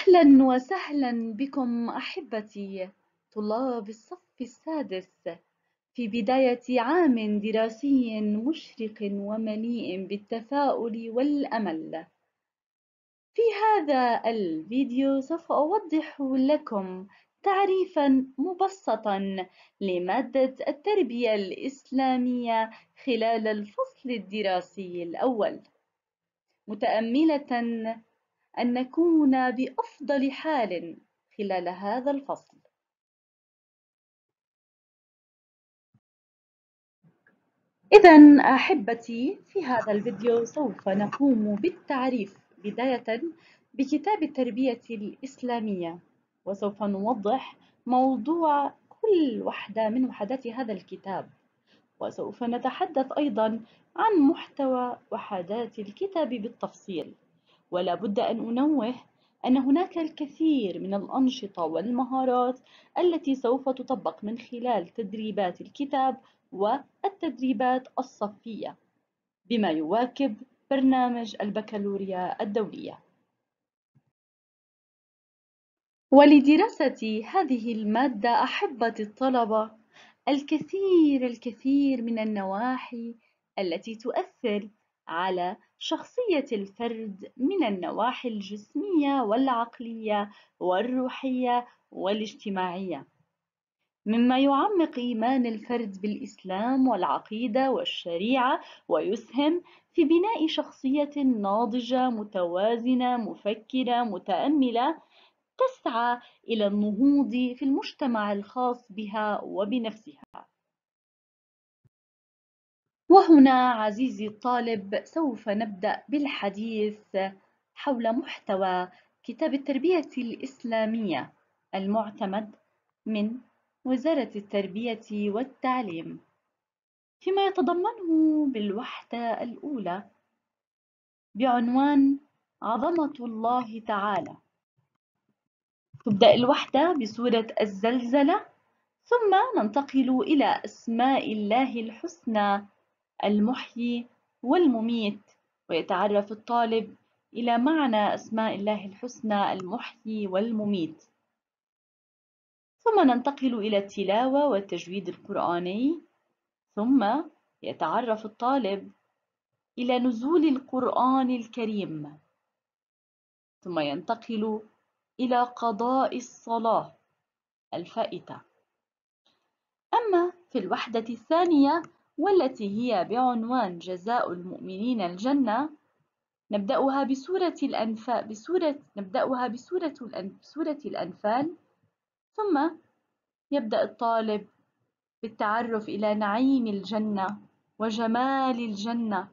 أهلا وسهلا بكم أحبتي طلاب الصف السادس في بداية عام دراسي مشرق ومليء بالتفاؤل والأمل. في هذا الفيديو سوف أوضح لكم تعريفا مبسطا لمادة التربية الإسلامية خلال الفصل الدراسي الأول متأملة أن نكون بأفضل حال خلال هذا الفصل. إذا أحبتي في هذا الفيديو سوف نقوم بالتعريف بداية بكتاب التربية الإسلامية وسوف نوضح موضوع كل وحدة من وحدات هذا الكتاب وسوف نتحدث أيضا عن محتوى وحدات الكتاب بالتفصيل ولا بد أن أنوه أن هناك الكثير من الأنشطة والمهارات التي سوف تطبق من خلال تدريبات الكتاب والتدريبات الصفية بما يواكب برنامج البكالوريا الدولية ولدراسة هذه المادة أحبة الطلبة الكثير الكثير من النواحي التي تؤثر على شخصية الفرد من النواحي الجسمية والعقلية والروحية والاجتماعية مما يعمق إيمان الفرد بالإسلام والعقيدة والشريعة ويسهم في بناء شخصية ناضجة متوازنة مفكرة متأملة تسعى إلى النهوض في المجتمع الخاص بها وبنفسها وهنا عزيزي الطالب سوف نبدأ بالحديث حول محتوى كتاب التربية الإسلامية المعتمد من وزارة التربية والتعليم فيما يتضمنه بالوحدة الأولى بعنوان عظمة الله تعالى تبدأ الوحدة بسورة الزلزلة ثم ننتقل إلى أسماء الله الحسنى المحيي والمميت ويتعرف الطالب إلى معنى أسماء الله الحسنى المحيي والمميت ثم ننتقل إلى التلاوة والتجويد القرآني ثم يتعرف الطالب إلى نزول القرآن الكريم ثم ينتقل إلى قضاء الصلاة الفائتة أما في الوحدة الثانية والتي هي بعنوان جزاء المؤمنين الجنة نبدأها بسورة الأنفال بسورة نبدأها بسورة سورة الأنفال ثم يبدأ الطالب بالتعرف إلى نعيم الجنة وجمال الجنة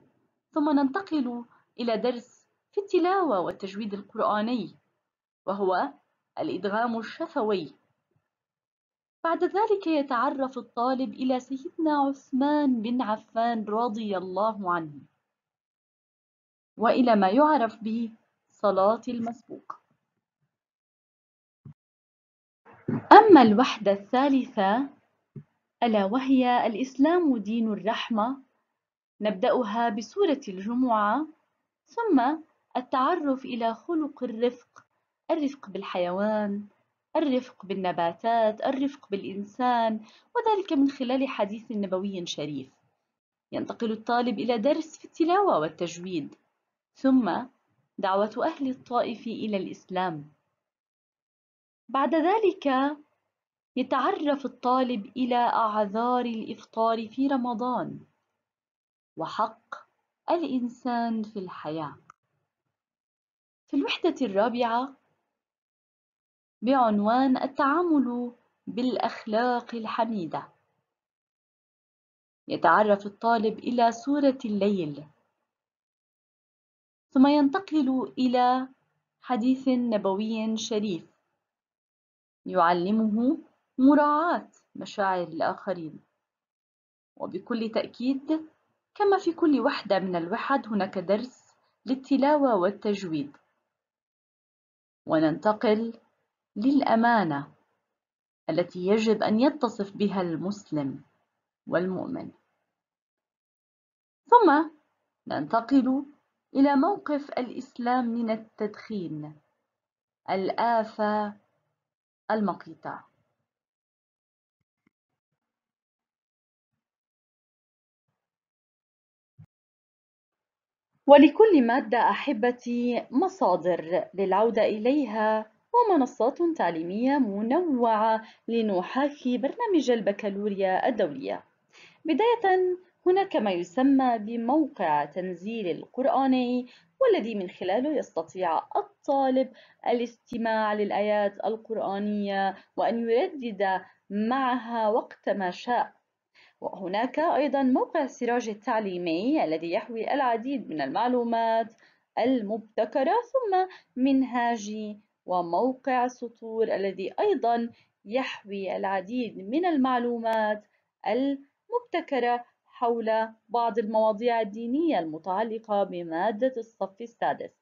ثم ننتقل إلى درس في التلاوة والتجويد القرآني وهو الإدغام الشفوي بعد ذلك يتعرف الطالب إلى سيدنا عثمان بن عفان رضي الله عنه وإلى ما يعرف بصلاة المسبوق أما الوحدة الثالثة ألا وهي الإسلام دين الرحمة نبدأها بسورة الجمعة ثم التعرف إلى خلق الرفق الرفق بالحيوان الرفق بالنباتات الرفق بالإنسان وذلك من خلال حديث نبوي شريف ينتقل الطالب إلى درس في التلاوة والتجويد ثم دعوة أهل الطائف إلى الإسلام بعد ذلك يتعرف الطالب إلى أعذار الإفطار في رمضان وحق الإنسان في الحياة في الوحدة الرابعة بعنوان التعامل بالأخلاق الحميدة يتعرف الطالب إلى سورة الليل ثم ينتقل إلى حديث نبوي شريف يعلمه مراعاة مشاعر الآخرين وبكل تأكيد كما في كل وحدة من الوحد هناك درس للتلاوة والتجويد وننتقل للأمانة التي يجب أن يتصف بها المسلم والمؤمن ثم ننتقل إلى موقف الإسلام من التدخين الآفة المقيتة ولكل مادة أحبتي مصادر للعودة إليها ومنصات تعليمية منوعة لنحاكي برنامج البكالوريا الدولية. بداية هناك ما يسمى بموقع تنزيل القرآني والذي من خلاله يستطيع الطالب الاستماع للآيات القرآنية وأن يردد معها وقت ما شاء وهناك أيضا موقع سراج التعليمي الذي يحوي العديد من المعلومات المبتكرة ثم منهاج وموقع سطور الذي أيضا يحوي العديد من المعلومات المبتكرة حول بعض المواضيع الدينية المتعلقة بمادة الصف السادس